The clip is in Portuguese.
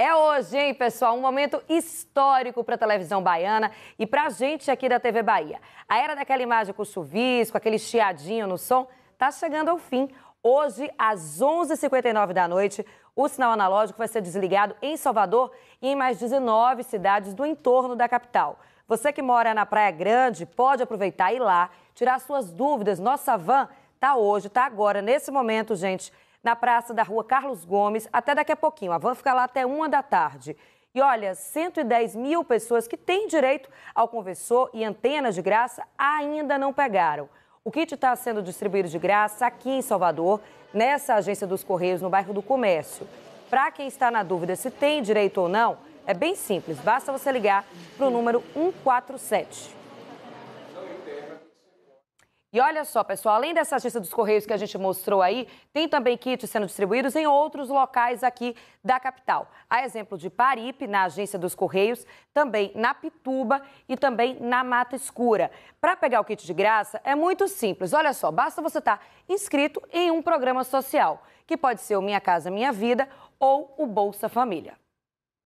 É hoje, hein, pessoal? Um momento histórico para a televisão baiana e para a gente aqui da TV Bahia. A era daquela imagem com chuvisco, aquele chiadinho no som, está chegando ao fim. Hoje, às 11h59 da noite, o sinal analógico vai ser desligado em Salvador e em mais 19 cidades do entorno da capital. Você que mora na Praia Grande pode aproveitar e ir lá tirar suas dúvidas. Nossa van tá hoje, tá agora, nesse momento, gente, na praça da rua Carlos Gomes, até daqui a pouquinho. A van fica lá até uma da tarde. E olha, 110 mil pessoas que têm direito ao conversor e antenas de graça ainda não pegaram. O kit está sendo distribuído de graça aqui em Salvador, nessa agência dos Correios, no bairro do Comércio. Para quem está na dúvida se tem direito ou não, é bem simples, basta você ligar para o número 147. E olha só, pessoal, além dessa agência dos Correios que a gente mostrou aí, tem também kits sendo distribuídos em outros locais aqui da capital. A exemplo de Paripe, na agência dos Correios, também na Pituba e também na Mata Escura. Para pegar o kit de graça é muito simples. Olha só, basta você estar tá inscrito em um programa social, que pode ser o Minha Casa Minha Vida ou o Bolsa Família.